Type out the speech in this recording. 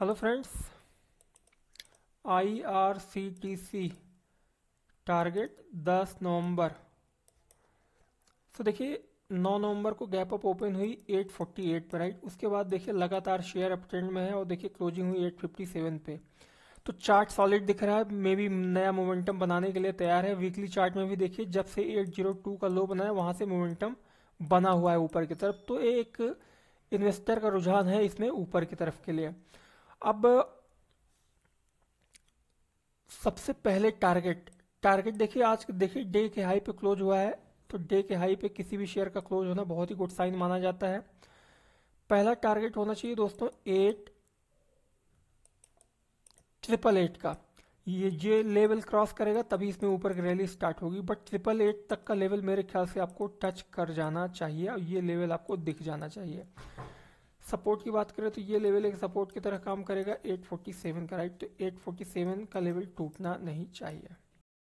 hello friends IRCTC target 10 नवंबर so देखिए 9 नवंबर को गैप अप ओपन हुई 848 पर राइट उसके बाद देखिए लगातार शेयर अप ट्रेंड में है और देखिए क्लोजिंग हुई 857 पे तो चार्ट सॉलिड दिख रहा है मे बी नया मोमेंटम बनाने के लिए तैयार है वीकली चार्ट में भी देखिए जब से 802 का लो बना है वहाँ से मोमेंटम बना हुआ है ऊपर की तरफ तो एक इन्वेस्टर का रुझान है इसमें ऊपर की तरफ के लिए अब सबसे पहले टारगेट टारगेट देखिए आज देखिए डे के हाई पे क्लोज हुआ है तो डे के हाई पे किसी भी शेयर का क्लोज होना बहुत ही गुड साइन माना जाता है पहला टारगेट होना चाहिए दोस्तों एट ट्रिपल एट का ये जे लेवल क्रॉस करेगा तभी इसमें ऊपर की रैली स्टार्ट होगी बट ट्रिपल एट तक का लेवल मेरे ख्याल से आपको टच कर जाना चाहिए और ये लेवल आपको दिख जाना चाहिए सपोर्ट की बात करें तो ये लेवल एक सपोर्ट की तरह काम करेगा 847 का राइट तो 847 का लेवल टूटना नहीं चाहिए